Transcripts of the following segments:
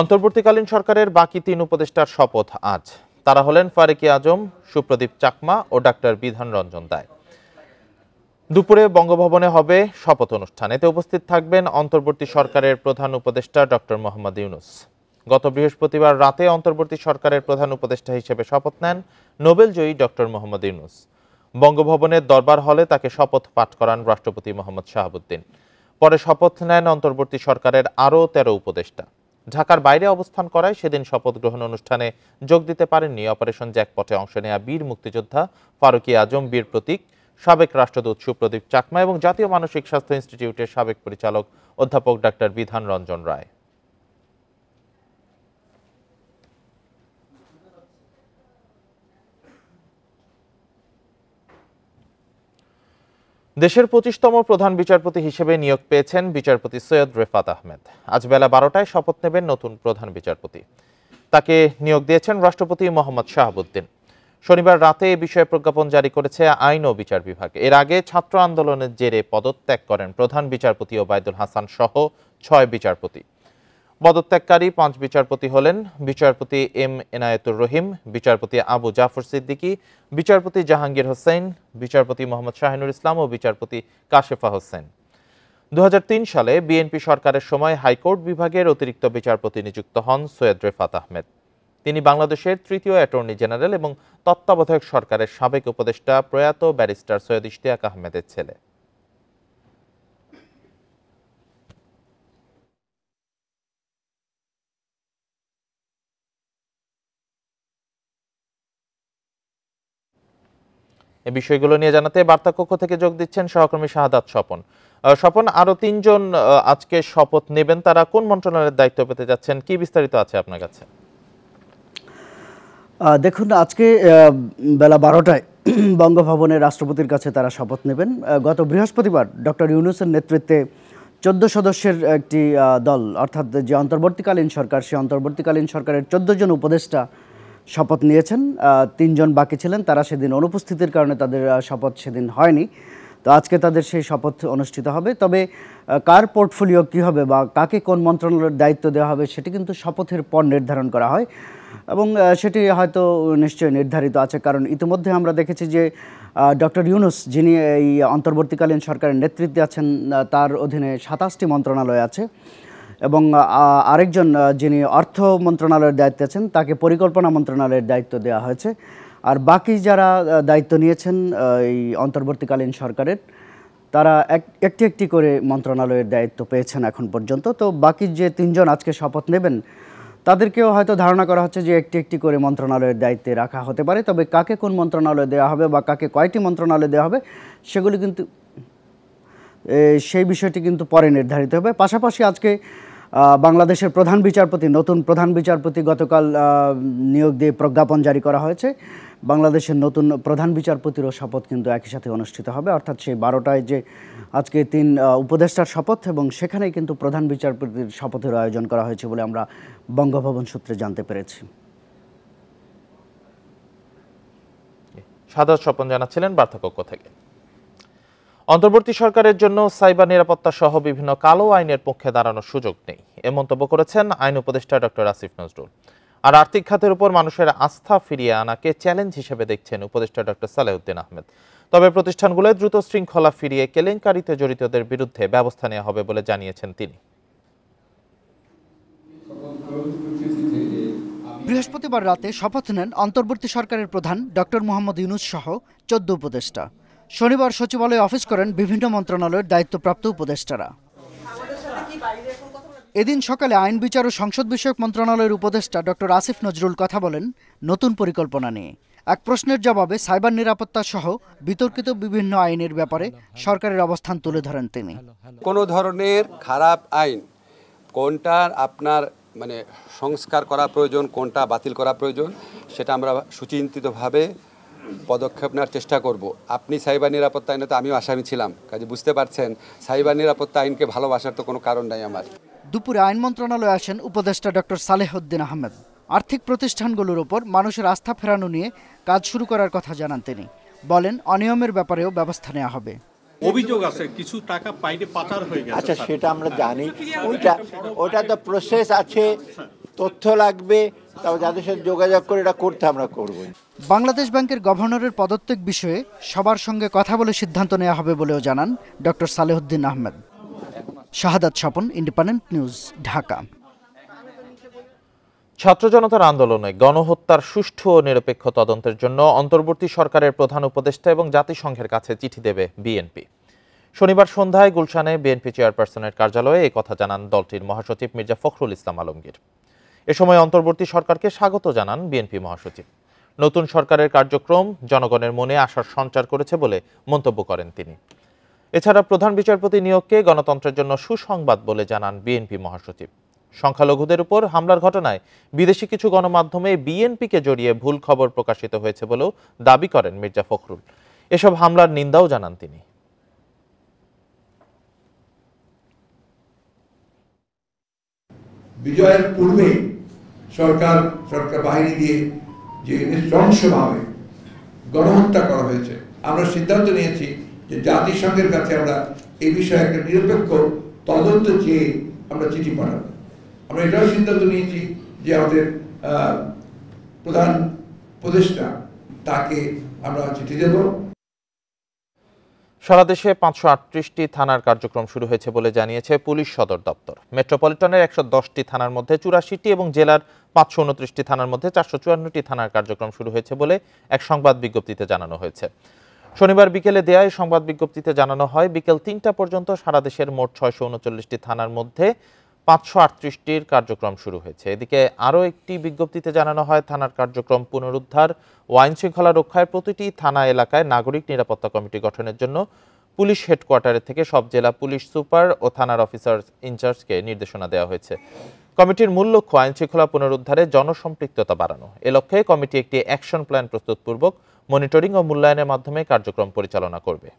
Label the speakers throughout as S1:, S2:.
S1: অন্তর্বর্তীকালীন সরকারের বাকি তিন উপদেষ্টার শপথ আজ তারা হলেন ফারেকি আজম সুপ্রদীপ চাকমা ও ডাক্তার বিধান রঞ্জন দায় দুপুরে বঙ্গভবনে হবে শপথ অনুষ্ঠান এতে উপস্থিত থাকবেন অন্তর্বর্তী সরকারের প্রধান উপদেষ্টা ডক্টর মোহাম্মদ ইউনুস গত বৃহস্পতিবার রাতে অন্তর্বর্তী সরকারের প্রধান উপদেষ্টা হিসেবে শপথ নেন নোবেলজয়ী ডক্টর মোহাম্মদ ইউনুস বঙ্গভবনের দরবার হলে তাকে শপথ পাঠ করান রাষ্ট্রপতি মোহাম্মদ শাহাবুদ্দিন পরে শপথ নেন অন্তর্বর্তী সরকারের আরও তেরো উপদেষ্টা ঢাকার বাইরে অবস্থান করায় সেদিন শপথ গ্রহণ অনুষ্ঠানে যোগ দিতে পারেননি অপারেশন জ্যাকপটে অংশ নেয়া বীর মুক্তিযোদ্ধা ফারুকি আজম বীর প্রতীক সাবেক রাষ্ট্রদূত সুপ্রদীপ চাকমা এবং জাতীয় মানসিক স্বাস্থ্য ইনস্টিটিউটের সাবেক পরিচালক অধ্যাপক ডাক্তার বিধান রঞ্জন রায় দেশের পঁচিশতম প্রধান বিচারপতি হিসেবে নিয়োগ পেয়েছেন বিচারপতি সৈয়দ রেফাত আহমেদ আজ বেলা বারোটায় শপথ নেবেন নতুন প্রধান বিচারপতি তাকে নিয়োগ দিয়েছেন রাষ্ট্রপতি মোহাম্মদ শাহাবুদ্দিন শনিবার রাতে এ বিষয়ে প্রজ্ঞাপন জারি করেছে আইন ও বিচার বিভাগ এর আগে ছাত্র আন্দোলনের জেরে পদত্যাগ করেন প্রধান বিচারপতি ওবায়দুল হাসান সহ ছয় বিচারপতি পদত্যাগকারী পাঁচ বিচারপতি হলেন বিচারপতি এম এনায়েতুর রহিম বিচারপতি আবু জাফর সিদ্দিকি বিচারপতি জাহাঙ্গীর হোসেন বিচারপতি মোহাম্মদ শাহিনুর ইসলাম ও বিচারপতি কাশেফা হোসেন দু সালে বিএনপি সরকারের সময় হাইকোর্ট বিভাগের অতিরিক্ত বিচারপতি নিযুক্ত হন সৈয়দ রেফাত আহমেদ তিনি বাংলাদেশের তৃতীয় অ্যাটর্নি জেনারেল এবং তত্ত্বাবধায়ক সরকারের সাবেক উপদেষ্টা প্রয়াত ব্যারিস্টার সৈয়দ ইশতিয়াক আহমেদের ছেলে এ বিষয়গুলো নিয়ে জানাতে কক্ষ থেকে যোগ দিচ্ছেন সহকর্মী শাহাদাত স্বপন স্বপন আরো তিনজন আজকে শপথ নেবেন তারা কোন মন্ত্রণালয়ের দায়িত্ব পেতে যাচ্ছেন কি বিস্তারিত আছে আপনার কাছে
S2: দেখুন আজকে বেলা বারোটায় বঙ্গভবনে রাষ্ট্রপতির কাছে তারা শপথ নেবেন গত বৃহস্পতিবার ডক্টর ইউনুসের নেতৃত্বে চোদ্দ সদস্যের একটি দল অর্থাৎ যে অন্তর্বর্তীকালীন সরকার সে অন্তর্বর্তীকালীন সরকারের চোদ্দ জন উপদেষ্টা শপথ নিয়েছেন তিনজন বাকি ছিলেন তারা সেদিন অনুপস্থিতির কারণে তাদের শপথ সেদিন হয়নি তো আজকে তাদের সেই শপথ অনুষ্ঠিত হবে তবে কার পোর্টফোলিও কী হবে বা কাকে কোন মন্ত্রণালয়ের দায়িত্ব দেওয়া হবে সেটি কিন্তু শপথের পর নির্ধারণ করা হয় এবং সেটি হয়তো নিশ্চয়ই নির্ধারিত আছে কারণ ইতিমধ্যে আমরা দেখেছি যে ডক্টর ইউনুস যিনি এই অন্তর্বর্তীকালীন সরকারের নেতৃত্বে আছেন তার অধীনে সাতাশটি মন্ত্রণালয় আছে এবং আরেকজন যিনি অর্থ মন্ত্রণালয়ের দায়িত্বে আছেন তাকে পরিকল্পনা মন্ত্রণালয়ের দায়িত্ব দেওয়া হয়েছে আর বাকি যারা দায়িত্ব নিয়েছেন এই অন্তর্বর্তীকালীন সরকারের তারা এক একটি একটি করে মন্ত্রণালয়ের দায়িত্ব পেয়েছেন এখন পর্যন্ত তো বাকি যে তিনজন আজকে শপথ নেবেন তাদেরকেও হয়তো ধারণা করা হচ্ছে যে একটি একটি করে মন্ত্রণালয়ের দায়িত্বে রাখা হতে পারে তবে কাকে কোন মন্ত্রণালয় দেওয়া হবে বা কাকে কয়টি মন্ত্রণালয় দেওয়া হবে সেগুলি কিন্তু সেই বিষয়টি কিন্তু পরে নির্ধারিত হবে পাশাপাশি আজকে বাংলাদেশের প্রধান বিচারপতি নতুন প্রধান বিচারপতি গতকাল নিয়োগ দিয়ে প্রজ্ঞাপন জারি করা হয়েছে বাংলাদেশের নতুন প্রধান বিচারপতিরও শপথ কিন্তু একই সাথে অনুষ্ঠিত হবে অর্থাৎ সেই বারোটায় যে আজকে তিন উপদেষ্টার শপথ এবং সেখানেই কিন্তু প্রধান বিচারপতির শপথের আয়োজন করা হয়েছে বলে আমরা বঙ্গভবন সূত্রে জানতে পেরেছি
S1: সাদা স্বপন জানাচ্ছিলেন বার্থকক্ষ থেকে অন্তর্বর্তী সরকারের জন্য সাইবার নিরাপত্তা সহ বিভিন্ন কালো আইনের পক্ষে দাঁড়ানোর সুযোগ নেই এ মন্তব্য করেছেন আইন উপদেষ্টা ডক্টর আসিফ নজরুল আর আর্থিক খাতের উপর মানুষের আস্থা ফিরিয়ে আনাকে চ্যালেঞ্জ হিসেবে দেখছেন উপদেষ্টা ডক্টর সালেউদ্দিন আহমেদ তবে প্রতিষ্ঠানগুলো দ্রুত শৃঙ্খলা ফিরিয়ে কেলেঙ্কারিতে জড়িতদের বিরুদ্ধে ব্যবস্থা নেওয়া হবে বলে জানিয়েছেন তিনি
S2: বৃহস্পতিবার রাতে শপথ নেন অন্তর্বর্তী সরকারের প্রধান ডক্টর মোহাম্মদ ইউনুস সহ চোদ্দ উপদেষ্টা শনিবার সচিবালয়ে অফিস করেন বিভিন্ন মন্ত্রণালয়ের দায়িত্বপ্রাপ্ত উপদেষ্টারা এদিন সকালে আইন বিচার ও সংসদ বিষয়ক মন্ত্রণালয়ের উপদেষ্টা ডক্টর আসিফ নজরুল কথা বলেন নতুন পরিকল্পনা নিয়ে এক প্রশ্নের জবাবে সাইবার নিরাপত্তা সহ বিতর্কিত বিভিন্ন আইনের ব্যাপারে সরকারের অবস্থান তুলে ধরেন তিনি
S3: কোনো ধরনের খারাপ আইন কোনটার আপনার মানে সংস্কার করা প্রয়োজন কোনটা বাতিল করা প্রয়োজন সেটা আমরা সুচিন্তিতভাবে পদক্ষেপ নেওয়ার চেষ্টা করব আপনি সাইবার নিরাপত্তা আইনে তো আমিও আসামি ছিলাম কাজে বুঝতে পারছেন সাইবার নিরাপত্তা আইনকে ভালোবাসার
S4: তো কোনো কারণ নাই আমার
S2: দুপুরে আইন মন্ত্রণালয়ে আসেন উপদেষ্টা ডক্টর সালেহউদ্দিন আহমেদ আর্থিক প্রতিষ্ঠানগুলোর ওপর মানুষের আস্থা ফেরানো নিয়ে কাজ শুরু করার কথা জানান তিনি বলেন অনিয়মের ব্যাপারেও ব্যবস্থা নেওয়া হবে
S5: অভিযোগ আছে কিছু টাকা বাইরে পাচার হয়ে গেছে আচ্ছা সেটা আমরা জানি ওইটা
S4: ওটা তো প্রসেস আছে তথ্য লাগবে তাও যাদের সাথে যোগাযোগ করে এটা করতে আমরা করব
S2: বাংলাদেশ ব্যাংকের গভর্নরের পদত্যাগ বিষয়ে সবার সঙ্গে কথা বলে সিদ্ধান্ত নেওয়া হবে বলেও জানান doctor Salehuddin Ahmed Shahadat Swapan independent news Dhaka
S1: ছাত্র জনতার আন্দোলনে গণহত্যার সুষ্ঠু ও নিরপেক্ষ তদন্তের জন্য অন্তর্বর্তী সরকারের প্রধান উপদেষ্টা এবং জাতিসংঘের কাছে চিঠি দেবে বিএনপি শনিবার সন্ধ্যায় গুলশানে বিএনপি চেয়ারপারসনের কার্যালয়ে এই কথা জানান দলটির মহাসচিব মির্জা ফখরুল ইসলাম আলমগীর এ সময় অন্তর্বর্তী সরকারকে স্বাগত জানান বিএনপি মহাসচিব নতুন সরকারের কার্যক্রম জনগণের মনে আশার সঞ্চার করেছে বলে মন্তব্য করেন তিনি এছাড়া প্রধান বিচারপতি নিয়োগকে গণতন্ত্রের জন্য সুসংবাদ বলে জানান বিএনপি মহাসচিব সংখ্যালঘুদের উপর হামলার ঘটনায় বিদেশি কিছু গণমাধ্যমে বিএনপিকে জড়িয়ে ভুল খবর প্রকাশিত হয়েছে বলেও দাবি করেন মির্জা ফখরুল এসব হামলার নিন্দাও জানান তিনি
S6: বিজয়ের পূর্বে সরকার
S4: সরকার বাহিনী দিয়ে যে নৃশংসভাবে গণহত্যা করা হয়েছে আমরা সিদ্ধান্ত নিয়েছি যে জাতিসংঘের কাছে আমরা এই বিষয়ে একটা নিরপেক্ষ তদন্ত চেয়ে আমরা চিঠি পাঠাবো আমরা এটাও সিদ্ধান্ত নিয়েছি যে আমাদের প্রধান উপদেষ্টা তাকে আমরা চিঠি দেবো
S1: সারা দেশে পাঁচশো আটত্রিশটি থানার কার্যক্রম শুরু হয়েছে বলে জানিয়েছে পুলিশ সদর দপ্তর মেট্রোপলিটনের একশো দশটি থানার মধ্যে চুরাশিটি এবং জেলার পাঁচশো উনত্রিশটি থানার মধ্যে চারশো চুয়ান্নটি থানার কার্যক্রম শুরু হয়েছে বলে এক সংবাদ বিজ্ঞপ্তিতে জানানো হয়েছে শনিবার বিকেলে দেয়া সংবাদ বিজ্ঞপ্তিতে জানানো হয় বিকেল তিনটা পর্যন্ত সারা দেশের মোট ছয়শো উনচল্লিশটি থানার মধ্যে পাঁচশো আটত্রিশটির কার্যক্রম শুরু হয়েছে এদিকে আরও একটি বিজ্ঞপ্তিতে জানানো হয় থানার কার্যক্রম পুনরুদ্ধার ও আইন শৃঙ্খলা রক্ষায় প্রতিটি থানা এলাকায় নাগরিক নিরাপত্তা কমিটি গঠনের জন্য পুলিশ হেডকোয়ার্টারে থেকে সব জেলা পুলিশ সুপার ও থানার অফিসার ইনচার্জকে নির্দেশনা দেওয়া হয়েছে কমিটির মূল লক্ষ্য আইন শৃঙ্খলা পুনরুদ্ধারে জনসম্পৃক্ততা বাড়ানো এ লক্ষ্যে কমিটি একটি অ্যাকশন প্ল্যান প্রস্তুতপূর্বক মনিটরিং ও মূল্যায়নের মাধ্যমে কার্যক্রম পরিচালনা করবে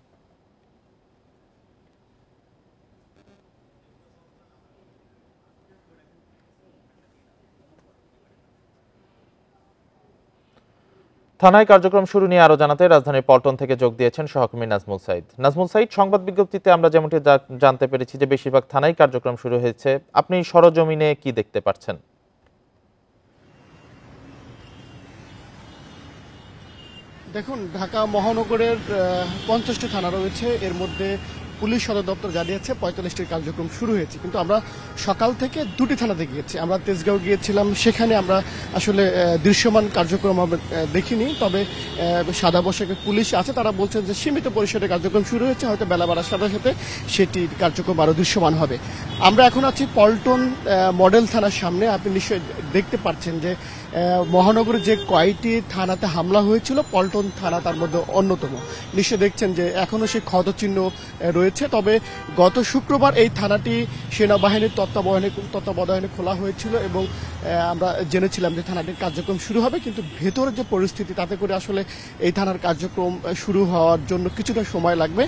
S1: থানায় কার্যক্রম শুরু নিয়ে আরো জানাতে রাজধানীর পল্টন থেকে যোগ দিয়েছেন সহকর্মী নাজমুল সাইদ নাজমুল সাইদ সংবাদ বিজ্ঞপ্তিতে আমরা যেমনটি জানতে পেরেছি যে বেশিরভাগ থানায় কার্যক্রম শুরু হয়েছে আপনি সরজমিনে কি দেখতে পাচ্ছেন
S7: দেখুন ঢাকা মহানগরের পঞ্চাশটি থানা রয়েছে এর মধ্যে পুলিশ সদর দপ্তর জানিয়েছে পঁয়তাল্লিশটির কার্যক্রম শুরু হয়েছে কিন্তু আমরা সকাল থেকে দুটি থানাতে গিয়েছি আমরা তেজগাঁও গিয়েছিলাম সেখানে আমরা আসলে দৃশ্যমান কার্যক্রম দেখিনি তবে সাদা পোশাকে পুলিশ আছে তারা বলছেন যে সীমিত পরিসরে কার্যক্রম শুরু হয়েছে হয়তো বেলা বাড়ার সাথে সাথে সেটির কার্যক্রম আরও দৃশ্যমান হবে আমরা এখন আছি পল্টন মডেল থানার সামনে আপনি নিশ্চয়ই দেখতে পাচ্ছেন যে মহানগর যে কয়টি থানাতে হামলা হয়েছিল পল্টন থানা তার মধ্যে অন্যতম নিশ্চয় দেখছেন যে এখনও সেই ক্ষতচিহ্ন রয়েছে তবে গত শুক্রবার এই থানাটি সেনাবাহিনীর তত্ত্বাবধানে তত্ত্বাবধানে খোলা হয়েছিল এবং আমরা জেনেছিলাম যে থানাটির কার্যক্রম শুরু হবে কিন্তু ভেতরের যে পরিস্থিতি তাতে করে আসলে এই থানার কার্যক্রম শুরু হওয়ার জন্য কিছুটা সময় লাগবে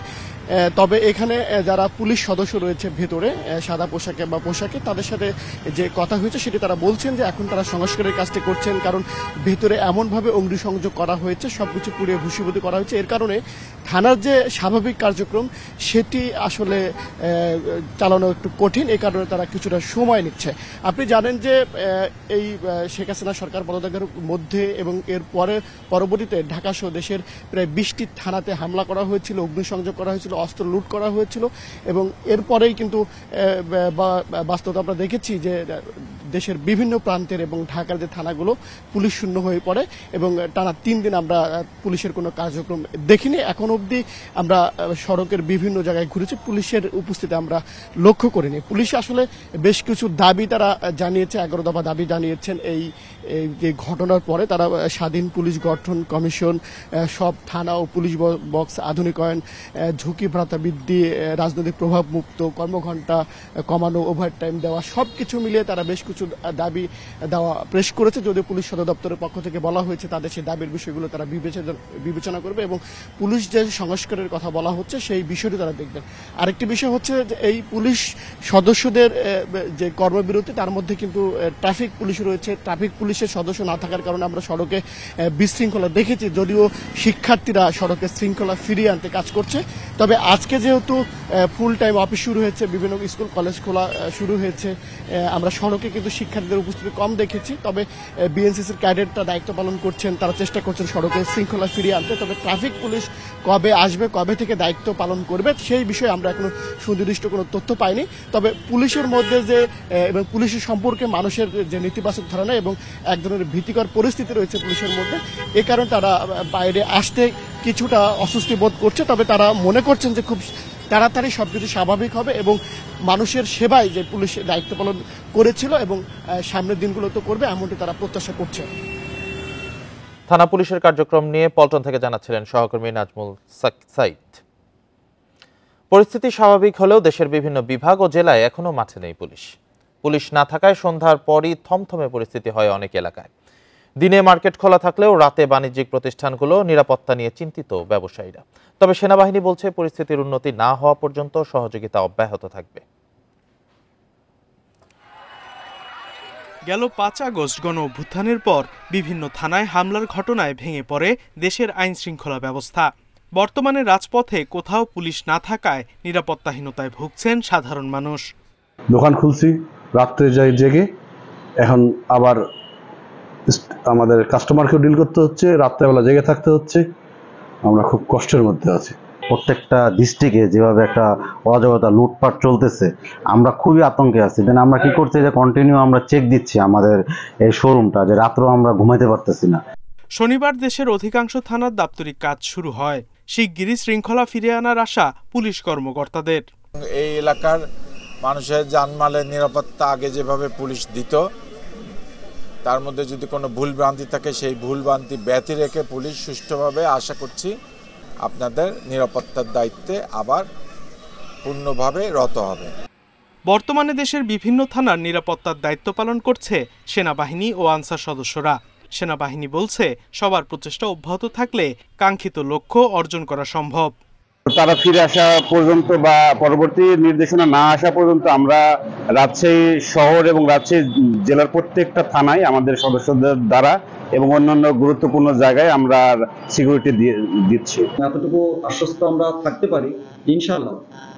S7: তবে এখানে যারা পুলিশ সদস্য রয়েছে ভেতরে সাদা পোশাকে বা পোশাকে তাদের সাথে যে কথা হয়েছে সেটি তারা বলছেন যে এখন তারা সংস্কারের কাজটি করছেন কারণ ভেতরে এমনভাবে অগ্নি সংযোগ করা হয়েছে সবকিছু পুড়িয়ে ভূষীভূত করা হয়েছে এর কারণে থানার যে স্বাভাবিক কার্যক্রম সেটি আসলে চালানো একটু কঠিন এ কারণে তারা কিছুটা সময় নিচ্ছে আপনি জানেন যে এই শেখ হাসিনা সরকার পদত্যাগের মধ্যে এবং এর পরে পরবর্তীতে ঢাকা সহ দেশের প্রায় বিশটি থানাতে হামলা করা হয়েছিল অগ্নিসংযোগ করা হয়েছিল অস্ত্র লুট করা হয়েছিল এবং এরপরেই কিন্তু বাস্তবতা আমরা দেখেছি যে দেশের বিভিন্ন প্রান্তের এবং ঢাকার যে থানাগুলো পুলিশ শূন্য হয়ে পড়ে এবং টানা তিন দিন আমরা পুলিশের কোনো কার্যক্রম দেখিনি এখন অবধি আমরা সড়কের বিভিন্ন জায়গায় ঘুরেছি পুলিশের উপস্থিতি আমরা লক্ষ্য করিনি পুলিশ আসলে বেশ কিছু দাবি তারা জানিয়েছে এগারো দফা দাবি জানিয়েছেন এই যে ঘটনার পরে তারা স্বাধীন পুলিশ গঠন কমিশন সব থানা ও পুলিশ বক্স আধুনিকায়ন ঝুঁকি ভ্রাতা বৃদ্ধি রাজনৈতিক প্রভাব মুক্ত কর্মঘণ্টা কমানো ওভার টাইম দেওয়া সব কিছু মিলিয়ে তারা বেশ কিছু কিছু দাবি দেওয়া পেশ করেছে যদিও পুলিশ সদর দপ্তরের পক্ষ থেকে বলা হয়েছে তাদের সেই দাবির বিষয়গুলো তারা বিবেচনা করবে এবং পুলিশ যে সংস্কারের কথা বলা হচ্ছে সেই বিষয়টি তারা দেখবেন আরেকটি বিষয় হচ্ছে এই পুলিশ সদস্যদের যে কর্মবিরতি তার মধ্যে কিন্তু ট্রাফিক পুলিশ রয়েছে ট্রাফিক পুলিশের সদস্য না থাকার কারণে আমরা সড়কে বিশৃঙ্খলা দেখেছি যদিও শিক্ষার্থীরা সড়কে শৃঙ্খলা ফিরিয়ে আনতে কাজ করছে তবে আজকে যেহেতু ফুল টাইম অফিস শুরু হয়েছে বিভিন্ন স্কুল কলেজ খোলা শুরু হয়েছে আমরা সড়কে কিন্তু শুধু শিক্ষার্থীদের উপস্থিতি কম দেখেছি তবে বিএনসিসির ক্যাডেটরা দায়িত্ব পালন করছেন তারা চেষ্টা করছেন সড়কে শৃঙ্খলা ফিরিয়ে আনতে তবে ট্রাফিক পুলিশ কবে আসবে কবে থেকে দায়িত্ব পালন করবে সেই বিষয়ে আমরা এখনো সুনির্দিষ্ট কোনো তথ্য পাইনি তবে পুলিশের মধ্যে যে এবং পুলিশের সম্পর্কে মানুষের যে নেতিবাচক ধারণা এবং এক ধরনের ভীতিকর পরিস্থিতি রয়েছে পুলিশের মধ্যে এ কারণে তারা বাইরে আসতে কিছুটা অস্বস্তি বোধ করছে তবে তারা মনে করছেন যে খুব তাড়াতাড়ি সব কিছু স্বাভাবিক হবে এবং মানুষের সেবায় যে পুলিশ দায়িত্ব পালন করেছিল এবং সামনের দিনগুলো তো করবে এমনটি তারা প্রত্যাশা করছে
S1: থানা পুলিশের কার্যক্রম নিয়ে পল্টন থেকে জানাচ্ছিলেন সহকর্মী নাজমুল সাইদ পরিস্থিতি স্বাভাবিক হলেও দেশের বিভিন্ন বিভাগ ও জেলায় এখনও মাঠে নেই পুলিশ পুলিশ না থাকায় সন্ধ্যার পরই থমথমে পরিস্থিতি হয় অনেক এলাকায় দিনে মার্কেট খোলা থাকলেও রাতে বাণিজ্যিক প্রতিষ্ঠানগুলো নিরাপত্তা নিয়ে চিন্তিত ব্যবসায়ীরা তবে সেনাবাহিনী বলছে পরিস্থিতির উন্নতি না হওয়া পর্যন্ত সহযোগিতা অব্যাহত থাকবে
S8: গেল পাঁচ আগস্ট গণ অভ্যুত্থানের পর বিভিন্ন থানায় হামলার ঘটনায় ভেঙে পড়ে দেশের আইন শৃঙ্খলা ব্যবস্থা বর্তমানে রাজপথে কোথাও পুলিশ না থাকায় নিরাপত্তাহীনতায় ভুগছেন সাধারণ মানুষ
S6: দোকান খুলছি রাত্রে যাই জেগে এখন আবার আমাদের কাস্টমারকেও ডিল করতে হচ্ছে রাত্রেবেলা জেগে থাকতে হচ্ছে আমরা খুব কষ্টের
S4: মধ্যে আছি প্রত্যেকটা ডিস্ট্রিক্টে যেভাবে একটা অজগতা লুটপাট চলতেছে আমরা খুবই আতঙ্কে আছি দেন আমরা কি করছি যে কন্টিনিউ আমরা চেক দিচ্ছি আমাদের এই শোরুমটা যে রাত্রেও আমরা ঘুমাইতে পারতেছি না
S8: শনিবার দেশের অধিকাংশ থানার দাপ্তরিক কাজ শুরু হয় শিগগিরই শৃঙ্খলা ফিরে আনার আশা পুলিশ কর্মকর্তাদের এই এলাকার মানুষের
S1: জানমালের নিরাপত্তা আগে যেভাবে পুলিশ দিত তার মধ্যে যদি কোনো ভুলভ্রান্তি থাকে সেই ভুলভ্রান্তি ব্যথি রেখে পুলিশ সুষ্ঠুভাবে আশা করছি আপনাদের নিরাপত্তার দায়িত্বে আবার পূর্ণভাবে রত হবে
S8: বর্তমানে দেশের বিভিন্ন থানার নিরাপত্তার দায়িত্ব পালন করছে সেনাবাহিনী ও আনসার সদস্যরা সেনাবাহিনী বলছে সবার প্রচেষ্টা অব্যাহত থাকলে কাঙ্ক্ষিত লক্ষ্য অর্জন করা সম্ভব
S9: তারা ফিরে আসা পর্যন্ত বা পরবর্তী নির্দেশনা না আসা পর্যন্ত আমরা রাজশাহী শহর এবং রাজশাহী জেলার প্রত্যেকটা থানায় আমাদের সদস্যদের
S3: দ্বারা এবং অন্যান্য গুরুত্বপূর্ণ জায়গায় আমরা সিকিউরিটি দিচ্ছি এতটুকু আশ্বস্ত আমরা থাকতে পারি ইনশাআল্লাহ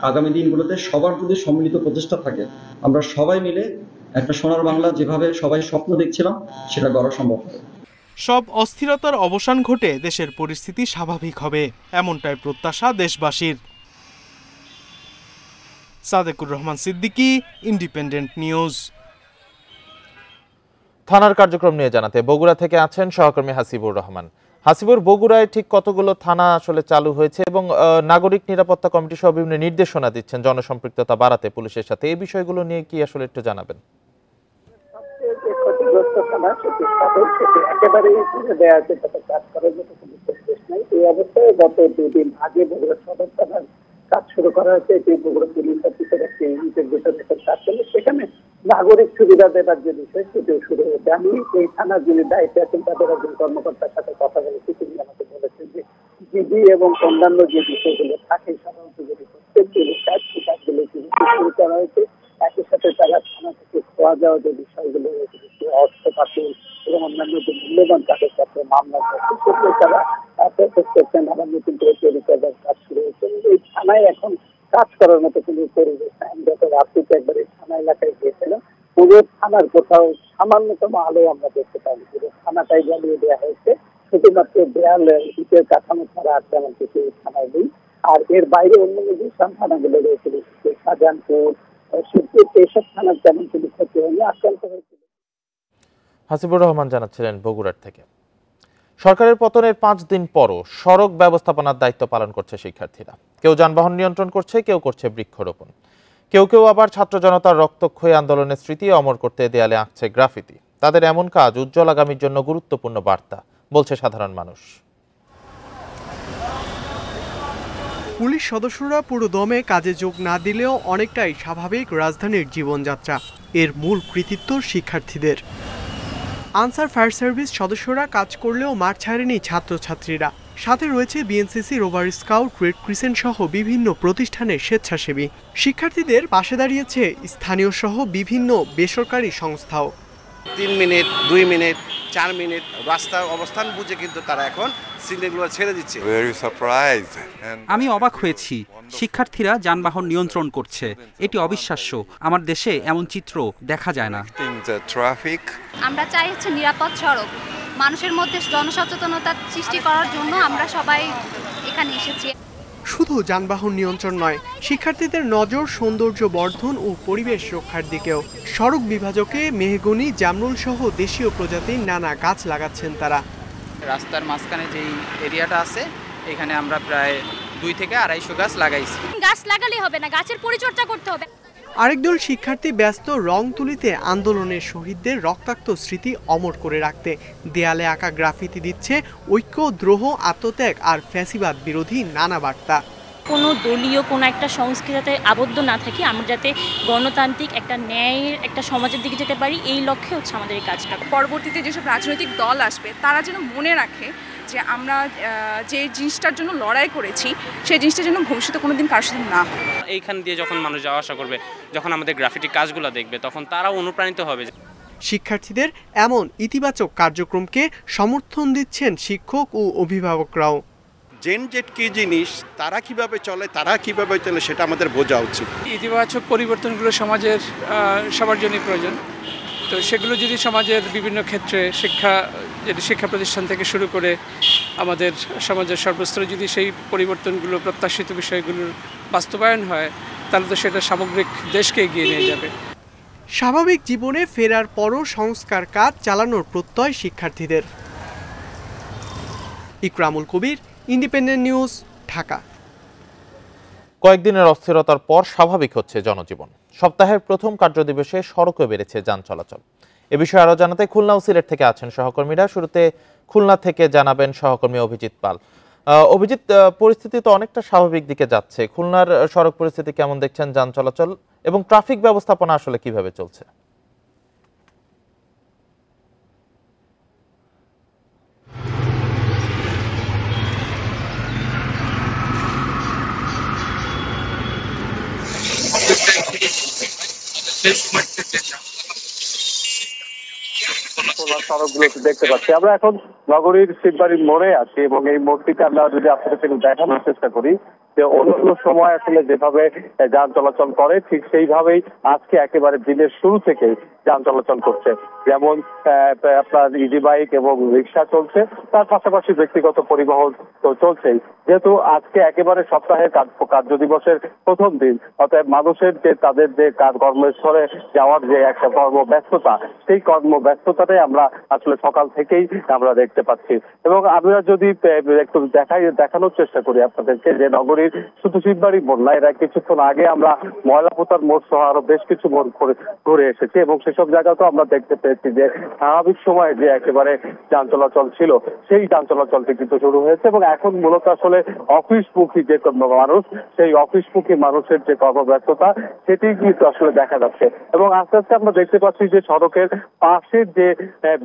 S3: আগামী দিনগুলোতে সবার যদি সম্মিলিত প্রচেষ্টা থাকে আমরা সবাই মিলে একটা সোনার বাংলা যেভাবে সবাই স্বপ্ন দেখছিলাম সেটা গড়া সম্ভব
S8: হবে সব অস্থিরতার অবসান ঘটে দেশের পরিস্থিতি স্বাভাবিক হবে এমনটাই প্রত্যাশা দেশবাসীর সাদেকুর রহমান সিদ্দিকী
S1: ইন্ডিপেন্ডেন্ট নিউজ থানার কার্যক্রম নিয়ে জানাতে বগুড়া থেকে আছেন সহকর্মী হাসিবুর রহমান হাসিবুর বগুড়ায় ঠিক কতগুলো থানা আসলে চালু হয়েছে এবং নাগরিক নিরাপত্তা কমিটি সহ বিভিন্ন নির্দেশনা দিচ্ছেন জনসম্পৃক্ততা বাড়াতে পুলিশের সাথে এই বিষয়গুলো নিয়ে কি আসলে একটু জানাবেন
S10: একেবারেই তুলে দেওয়ার কাজ করার কাজ শুরু করা হয়েছে এটি বগুড়া কাজ চলে সেখানে নাগরিক সুবিধা দেবার যে বিষয় সেটিও শুরু হয়েছে আমি এই থানার যিনি দায়িত্বে আছেন তাদের একজন কর্মকর্তার সাথে কথা বলেছি তিনি আমাকে বলেছেন যে জিডি এবং অন্যান্য যে বিষয়গুলো থাকে সাধারণত যদি প্রত্যেক কাজগুলো করা হয়েছে একই সাথে তারা থানা থেকে খোয়া যাওয়া যে বিষয়গুলো অর্থ পাতিল এবং অন্যান্য যে মূল্যবান তাদের সাথে মামলা করছে সেগুলো তারা প্রসেস করছেন আবার নতুন করে তৈরি করার কাজ শুরু হয়েছে এই থানায় এখন কাজ করার মতো কিন্তু পরিবেশ নাই গত রাত্রিতে একবার এই থানা এলাকায় গিয়েছিলাম পুরো থানার কোথাও সামান্যতম আলো আমরা দেখতে পাইনি পুরো থানাটাই জ্বালিয়ে দেওয়া হয়েছে শুধুমাত্র দেয়াল ইটের কাঠামো ছাড়া আর তেমন কিছু থানায় নেই আর এর বাইরে অন্য যে থানাগুলো রয়েছে শাহজাহানপুর
S1: হাসিবুর রহমান জানাচ্ছিলেন বগুড়ার থেকে সরকারের পতনের পাঁচ দিন পরও সড়ক ব্যবস্থাপনার দায়িত্ব পালন করছে শিক্ষার্থীরা কেউ যানবাহন নিয়ন্ত্রণ করছে কেউ করছে বৃক্ষরোপণ কেউ কেউ আবার ছাত্র জনতার রক্তক্ষয়ী আন্দোলনের স্মৃতি অমর করতে দেয়ালে আঁকছে গ্রাফিতি তাদের এমন কাজ উজ্জ্বল আগামীর জন্য গুরুত্বপূর্ণ বার্তা বলছে সাধারণ মানুষ পুলিশ
S11: সদস্যরা পুরো দমে কাজে যোগ না দিলেও অনেকটাই স্বাভাবিক রাজধানীর জীবনযাত্রা এর মূল কৃতিত্ব শিক্ষার্থীদের আনসার ফায়ার সার্ভিস সদস্যরা কাজ করলেও মাঠ ছাড়েনি ছাত্রছাত্রীরা সাথে রয়েছে BNCC rover scout red crescent সহ বিভিন্ন প্রতিষ্ঠানের স্বেচ্ছাসেবী শিক্ষার্থীদের পাশে দাঁড়িয়েছে স্থানীয় সহ বিভিন্ন বেসরকারি সংস্থাও
S6: তিন মিনিট দুই মিনিট চার মিনিট রাস্তার অবস্থান বুঝে কিন্তু তারা এখন সিগন্যালগুলো ছেড়ে দিচ্ছে
S5: আমি অবাক হয়েছি শিক্ষার্থীরা যানবাহন নিয়ন্ত্রণ করছে এটি অবিশ্বাস্য আমার দেশে এমন চিত্র দেখা যায় না
S4: আমরা চাই হচ্ছে নিরাপদ সড়ক
S2: মানুষের মধ্যে জনসচেতনতা সৃষ্টি করার জন্য আমরা সবাই এখানে এসেছি
S11: শুধু যানবাহন নিয়ন্ত্রণ নয় শিক্ষার্থীদের নজর সৌন্দর্য বর্ধন ও পরিবেশ রক্ষার দিকেও সড়ক বিভাজকে মেহগুনি জামরুল সহ দেশীয় প্রজাতির নানা গাছ
S5: লাগাচ্ছেন তারা
S1: রাস্তার মাঝখানে যেই এরিয়াটা আছে এখানে আমরা প্রায়
S5: দুই থেকে আড়াইশো গাছ লাগাইছি
S12: গাছ লাগালে হবে না গাছের পরিচর্যা করতে হবে
S11: আরেক দল শিক্ষার্থী ব্যস্ত রং তুলিতে আন্দোলনের শহীদদের রক্তাক্ত স্মৃতি অমর করে রাখতে দেয়ালে আঁকা গ্রাফিতি দিচ্ছে ঐক্য দ্রোহ আত্মত্যাগ আর ফ্যাসিবাদ বিরোধী নানা বার্তা
S2: কোনো দলীয় কোনো একটা সংস্কৃতিতে আবদ্ধ না থাকি আমরা যাতে গণতান্ত্রিক একটা ন্যায়ের একটা সমাজের দিকে যেতে পারি এই লক্ষ্যে হচ্ছে আমাদের এই কাজটা পরবর্তীতে যেসব রাজনৈতিক দল আসবে তারা যেন মনে রাখে যে আমরা যে জিনিসটার জন্য লড়াই করেছি
S11: সেই জিনিসটার জন্য ভবিষ্যতে কোনো দিন কারোর না হয়
S1: এইখান দিয়ে যখন মানুষ যাওয়া আসা করবে যখন আমাদের গ্রাফিটি কাজগুলো দেখবে তখন তারাও অনুপ্রাণিত হবে
S11: শিক্ষার্থীদের এমন ইতিবাচক কার্যক্রমকে সমর্থন দিচ্ছেন শিক্ষক ও অভিভাবকরাও
S5: জেন জেট কি জিনিস
S7: তারা কিভাবে চলে তারা
S6: কিভাবে চলে সেটা আমাদের বোঝা উচিত
S7: ইতিবাচক পরিবর্তনগুলো সমাজের সবার জন্যই প্রয়োজন তো সেগুলো যদি সমাজের বিভিন্ন ক্ষেত্রে শিক্ষা যদি শিক্ষা প্রতিষ্ঠান থেকে শুরু করে আমাদের সমাজের সর্বস্তরে যদি সেই পরিবর্তনগুলো প্রত্যাশিত বিষয়গুলোর বাস্তবায়ন হয় তাহলে তো সেটা সামগ্রিক দেশকে এগিয়ে নিয়ে যাবে
S11: স্বাভাবিক জীবনে ফেরার পরও সংস্কার কাজ চালানোর প্রত্যয় শিক্ষার্থীদের ইকরামুল কবির ইন্ডিপেন্ডেন্ট নিউজ ঢাকা
S1: কয়েকদিনের অস্থিরতার পর স্বাভাবিক হচ্ছে জনজীবন সপ্তাহের প্রথম কার্যদিবসে সড়কে বেড়েছে যান চলাচল এ বিষয়ে আরও জানাতে খুলনা ও সিলেট থেকে আছেন সহকর্মীরা শুরুতে খুলনা থেকে জানাবেন সহকর্মী অভিজিৎ পাল অভিজিৎ পরিস্থিতি তো অনেকটা স্বাভাবিক দিকে যাচ্ছে খুলনার সড়ক পরিস্থিতি কেমন দেখছেন যান চলাচল এবং ট্রাফিক ব্যবস্থাপনা আসলে কিভাবে চলছে
S9: দেখতে পাচ্ছি আমরা এখন নগরীর শিববাড়ির মোড়ে আছি এবং এই মোড়টিকে আমরা যদি আপনাদের দেখানোর চেষ্টা করি যে অন্য সময় আসলে যেভাবে যান চলাচল করে ঠিক সেইভাবেই আজকে একেবারে দিনের শুরু থেকেই যান চলাচল করছে যেমন আপনার ইডি বাইক এবং রিক্সা চলছে তার পাশাপাশি ব্যক্তিগত পরিবহন তো চলছেই যেহেতু আজকে একেবারে সপ্তাহের কার্য দিবসের প্রথম দিন অর্থাৎ মানুষের যে তাদের যে কাজ কর্মস্থলে যাওয়ার যে একটা কর্মব্যস্ততা সেই কর্মব্যস্ততাটাই আমরা আসলে সকাল থেকেই আমরা দেখতে পাচ্ছি এবং আমরা যদি একটু দেখাই দেখানোর চেষ্টা করি আপনাদেরকে যে নগরীর শুধু মোড় না এরা কিছুক্ষণ আগে আমরা ময়লাপোতার মোড় সহ আরো বেশ কিছু মোড় ঘুরে ঘুরে এসেছি এবং সেসব জায়গাতেও আমরা দেখতে পেয়েছি যে স্বাভাবিক যে একেবারে যান চলাচল ছিল সেই যান চলাচলটি কিন্তু শুরু হয়েছে এবং এখন মূলত আসলে অফিসমুখী যে মানুষ সেই অফিসমুখী মানুষের যে কর্মব্যস্ততা সেটি কিন্তু আসলে দেখা যাচ্ছে এবং আস্তে আস্তে আমরা দেখতে পাচ্ছি যে সড়কের পাশে যে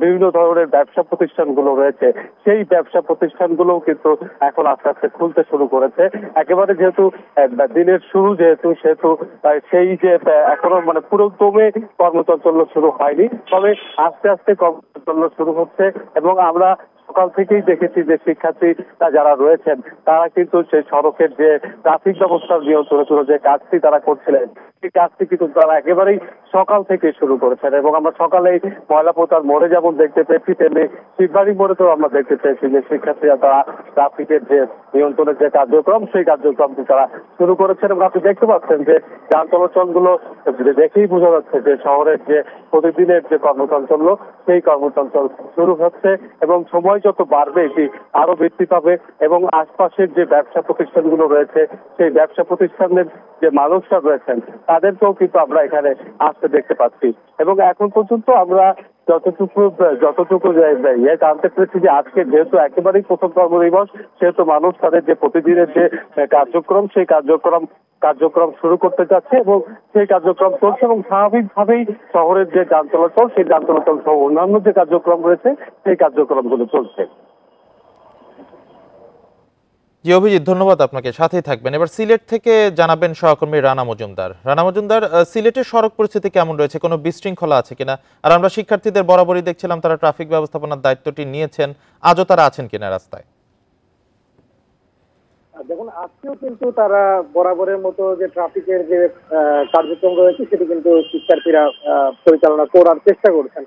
S9: বিভিন্ন ধরনের ব্যবসা প্রতিষ্ঠানগুলো রয়েছে সেই ব্যবসা প্রতিষ্ঠানগুলো কিন্তু এখন আস্তে আস্তে খুলতে শুরু করেছে একে একেবারে যেহেতু দিনের শুরু যেহেতু সেহেতু সেই যে এখনো মানে পুরোদমে কর্মচঞ্চল্য শুরু হয়নি তবে আস্তে আস্তে কর্মচঞ্চল্য শুরু হচ্ছে এবং আমরা সকাল থেকেই দেখেছি যে শিক্ষার্থী যারা রয়েছেন তারা কিন্তু সেই সড়কের যে ট্রাফিক ব্যবস্থার নিয়ন্ত্রণে ছিল যে কাজটি তারা করছিলেন সেই কাজটি কিন্তু তারা একেবারেই সকাল থেকে শুরু করেছেন এবং আমরা সকালেই ময়লাপোতার মোড়ে যেমন দেখতে পেয়েছি তেমনি শিববাড়ি মোড়ে তো আমরা দেখতে পেয়েছি যে শিক্ষার্থীরা তারা ট্রাফিকের যে নিয়ন্ত্রণের যে কার্যক্রম সেই কার্যক্রমটি তারা শুরু করেছেন এবং আপনি দেখতে পাচ্ছেন যে যান চলাচল গুলো দেখেই বোঝা যাচ্ছে যে শহরের যে প্রতিদিনের যে কর্মচঞ্চল্য সেই কর্মচঞ্চল শুরু হচ্ছে এবং সময় যত বাড়বে এটি আরো বৃদ্ধি পাবে এবং আশপাশের যে ব্যবসা প্রতিষ্ঠানগুলো রয়েছে সেই ব্যবসা প্রতিষ্ঠানের যে মানুষরা রয়েছেন তাদেরকেও কিন্তু আমরা এখানে আসতে দেখতে পাচ্ছি এবং এখন পর্যন্ত আমরা যতটুকু যতটুকু জানতে পেরেছি যে আজকে যেহেতু একেবারেই প্রথম দিবস সেহেতু মানুষ তাদের যে প্রতিদিনের যে কার্যক্রম সেই কার্যক্রম কার্যক্রম শুরু করতে যাচ্ছে এবং সেই কার্যক্রম চলছে এবং স্বাভাবিকভাবেই শহরের যে যান চলাচল সেই যান চলাচল সহ অন্যান্য যে কার্যক্রম রয়েছে সেই কার্যক্রমগুলো চলছে
S1: জি অভিজিৎ ধন্যবাদ আপনাকে সাথেই থাকবেন এবার সিলেট থেকে জানাবেন সহকর্মী রানা মজুমদার রানা মজুমদার সিলেটের সড়ক পরিস্থিতি কেমন রয়েছে কোনো বিশৃঙ্খলা আছে কিনা আর আমরা শিক্ষার্থীদের বরাবরই দেখছিলাম তারা ট্রাফিক ব্যবস্থাপনার দায়িত্বটি নিয়েছেন আজও তারা আছেন কিনা রাস্তায়
S10: দেখুন আজকেও কিন্তু তারা বরাবরের মতো যে ট্রাফিকের যে কার্যক্রম রয়েছে সেটি কিন্তু শিক্ষার্থীরা পরিচালনা করার চেষ্টা করছেন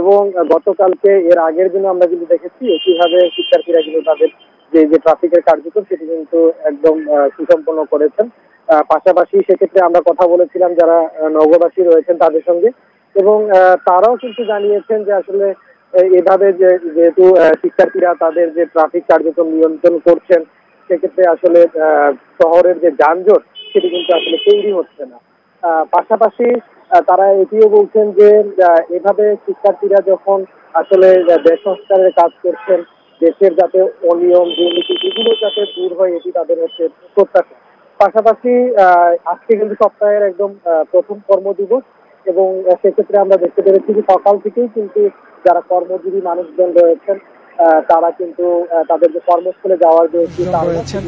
S10: এবং গতকালকে এর আগের দিনে আমরা কিন্তু দেখেছি কিভাবে শিক্ষার্থীরা কিন্তু তাদের যে যে ট্রাফিকের কার্যক্রম সেটি কিন্তু একদম সুসম্পন্ন করেছেন পাশাপাশি সেক্ষেত্রে আমরা কথা বলেছিলাম যারা নগরবাসী রয়েছেন তাদের সঙ্গে এবং তারাও কিন্তু জানিয়েছেন যে আসলে এভাবে যেহেতু শিক্ষার্থীরা তাদের যে ট্রাফিক কার্যক্রম নিয়ন্ত্রণ করছেন সেক্ষেত্রে আসলে শহরের যে যানজট সেটি কিন্তু আসলে তৈরি হচ্ছে না পাশাপাশি তারা এটিও বলছেন যে এভাবে শিক্ষার্থীরা যখন আসলে দেশ সংস্কারের কাজ করছেন দেশের যাতে অনিয়ম দুর্নীতি এগুলো যাতে দূর হয় এটি তাদের হচ্ছে প্রত্যাশা পাশাপাশি আজকে কিন্তু সপ্তাহের একদম প্রথম কর্মদিবস এবং সেক্ষেত্রে আমরা দেখতে পেরেছি যে সকাল থেকেই কিন্তু যারা কর্মজীবী মানুষজন রয়েছেন তারা কিন্তু তাদের যে কর্মস্থলে যাওয়ার যে একটি রয়েছেন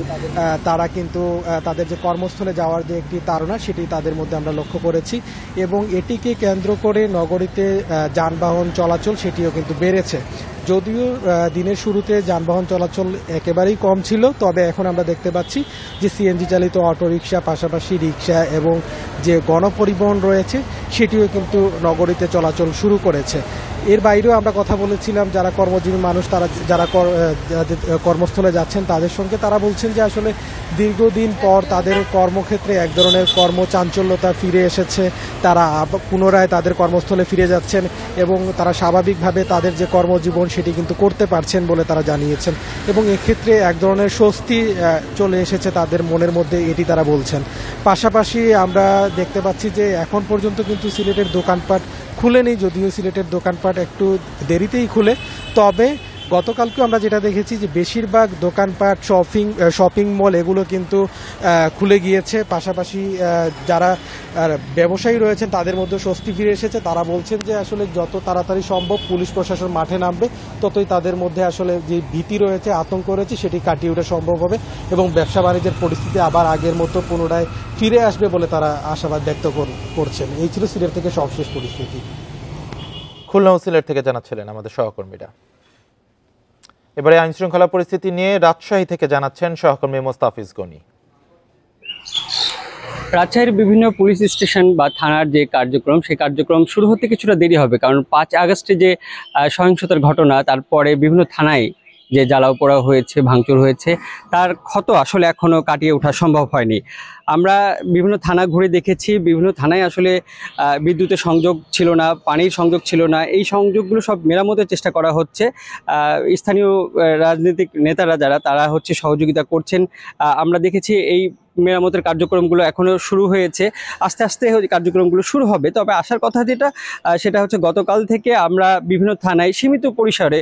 S13: তারা কিন্তু তাদের যে কর্মস্থলে যাওয়ার যে একটি তাড়না সেটি তাদের মধ্যে আমরা লক্ষ্য করেছি এবং এটিকে কেন্দ্র করে নগরীতে যানবাহন চলাচল সেটিও কিন্তু বেড়েছে যদিও দিনের শুরুতে যানবাহন চলাচল একেবারেই কম ছিল তবে এখন আমরা দেখতে পাচ্ছি যে সিএনজি চালিত অটোরিকশা পাশাপাশি রিক্সা এবং যে গণপরিবহন রয়েছে সেটিও কিন্তু নগরীতে চলাচল শুরু করেছে এর বাইরেও আমরা কথা বলেছিলাম যারা কর্মজীবী মানুষ তারা যারা কর্মস্থলে যাচ্ছেন তাদের সঙ্গে তারা বলছেন যে আসলে দীর্ঘদিন পর তাদের কর্মক্ষেত্রে এক ধরনের কর্মচাঞ্চল্যতা ফিরে এসেছে তারা পুনরায় তাদের কর্মস্থলে ফিরে যাচ্ছেন এবং তারা স্বাভাবিকভাবে তাদের যে কর্মজীবন সেটি কিন্তু করতে পারছেন বলে তারা জানিয়েছেন এবং এক্ষেত্রে এক ধরনের স্বস্তি চলে এসেছে তাদের মনের মধ্যে এটি তারা বলছেন পাশাপাশি আমরা দেখতে পাচ্ছি যে এখন পর্যন্ত কিন্তু সিলেটের দোকানপাট খুলেনি যদিও সিলেটের দোকানপাট একটু দেরিতেই খুলে তবে গতকালকেও আমরা যেটা দেখেছি যে বেশিরভাগ দোকানপাট শপিং শপিং মল এগুলো কিন্তু খুলে গিয়েছে পাশাপাশি যারা ব্যবসায়ী রয়েছেন তাদের মধ্যে স্বস্তি ফিরে এসেছে তারা বলছেন যে আসলে যত তাড়াতাড়ি সম্ভব পুলিশ প্রশাসন মাঠে নামবে ততই তাদের মধ্যে আসলে যে ভীতি রয়েছে আতঙ্ক রয়েছে সেটি কাটিয়ে ওঠা সম্ভব হবে এবং ব্যবসা বাণিজ্যের পরিস্থিতি আবার আগের মতো পুনরায় ফিরে আসবে বলে তারা আশাবাদ ব্যক্ত করছেন এই ছিল সিলেট
S1: থেকে সবশেষ পরিস্থিতি খুলনা ও সিলেট থেকে জানাচ্ছিলেন আমাদের সহকর্মীরা এবারে আইনশৃঙ্খলা পরিস্থিতি নিয়ে রাজশাহী থেকে জানাচ্ছেন সহকর্মী মোস্তাফিজ গনি
S3: রাজশাহীর বিভিন্ন পুলিশ স্টেশন বা থানার যে কার্যক্রম সেই কার্যক্রম শুরু হতে কিছুটা দেরি হবে কারণ পাঁচ আগস্টে যে সহিংসতার ঘটনা তারপরে বিভিন্ন থানায় যে জ্বালাও পোড়া হয়েছে ভাঙচুর হয়েছে তার ক্ষত আসলে এখনও কাটিয়ে ওঠা সম্ভব হয়নি আমরা বিভিন্ন থানা ঘুরে দেখেছি বিভিন্ন থানায় আসলে বিদ্যুতের সংযোগ ছিল না পানির সংযোগ ছিল না এই সংযোগগুলো সব মেরামতের চেষ্টা করা হচ্ছে স্থানীয় রাজনৈতিক নেতারা যারা তারা হচ্ছে সহযোগিতা করছেন আমরা দেখেছি এই মেরামতের কার্যক্রমগুলো এখনও শুরু হয়েছে আস্তে আস্তে কার্যক্রমগুলো শুরু হবে তবে আসার কথা যেটা সেটা হচ্ছে গতকাল থেকে আমরা বিভিন্ন থানায় সীমিত পরিসরে